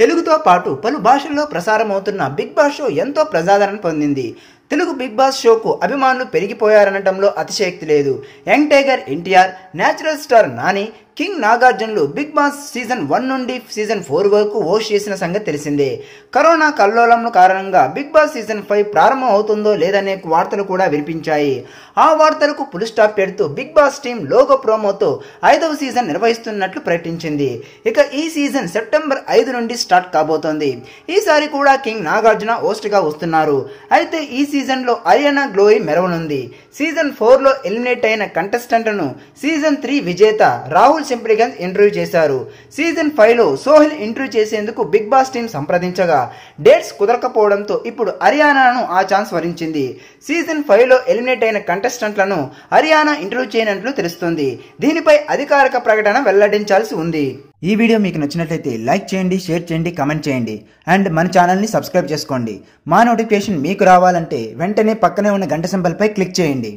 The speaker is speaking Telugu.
తెలుగుతో పాటు పలు భాషల్లో ప్రసారమవుతున్న బిగ్ బాస్ షో ఎంతో ప్రజాదరణ పొందింది తెలుగు బిగ్ బాస్ షోకు అభిమానులు పెరిగిపోయారనటంలో అతిశయక్తి లేదు young tiger NTR natural star Nani king నాగార్జునులు బిగ్ బాస్ సీజన్ వన్ నుండి సీజన్ ఫోర్ వరకు హోస్ట్ చేసిన సంగతి తెలిసిందే కరోనా కల్లోలం కారణంగా బిగ్ బాస్ సీజన్ ఫైవ్ ప్రారంభం అవుతుందో లేదనే వార్తలు కూడా వినిపించాయి ఆ వార్తలకు పులి స్టాప్ పెడుతూ బిగ్ బాస్ టీం లోగో ప్రోమోతో ఐదవ సీజన్ నిర్వహిస్తున్నట్లు ప్రకటించింది ఇక ఈ సీజన్ సెప్టెంబర్ ఐదు నుండి స్టార్ట్ కాబోతోంది ఈసారి కూడా కింగ్ నాగార్జున హోస్ట్గా వస్తున్నారు అయితే ఈ సీజన్లో అరియానా గ్లోరీ మెరవనుంది సీజన్ ఫోర్లో ఎలిమినేట్ అయిన ను సీజన్ త్రీ విజేత రాహుల్ సింప్రిగన్స్ ఇంటర్వ్యూ చేశారు సీజన్ ఫైవ్లో సోహిల్ ఇంటర్వ్యూ చేసేందుకు బిగ్ బాస్ టీం సంప్రదించగా డేట్స్ కుదరకపోవడంతో ఇప్పుడు హర్యానాను ఆ ఛాన్స్ వరించింది సీజన్ ఫైవ్లో ఎలిమినేట్ అయిన కంటెస్టెంట్లను హర్యానా ఇంటర్వ్యూ చేయనట్లు తెలుస్తుంది దీనిపై అధికారిక ప్రకటన వెల్లడించాల్సి ఉంది ఈ వీడియో మీకు నచ్చినట్లయితే లైక్ చేయండి షేర్ చేయండి కమెంట్ చేయండి అండ్ మన ఛానల్ని సబ్స్క్రైబ్ చేసుకోండి మా నోటిఫికేషన్ మీకు రావాలంటే వెంటనే పక్కనే ఉన్న గంట సింబల్పై క్లిక్ చేయండి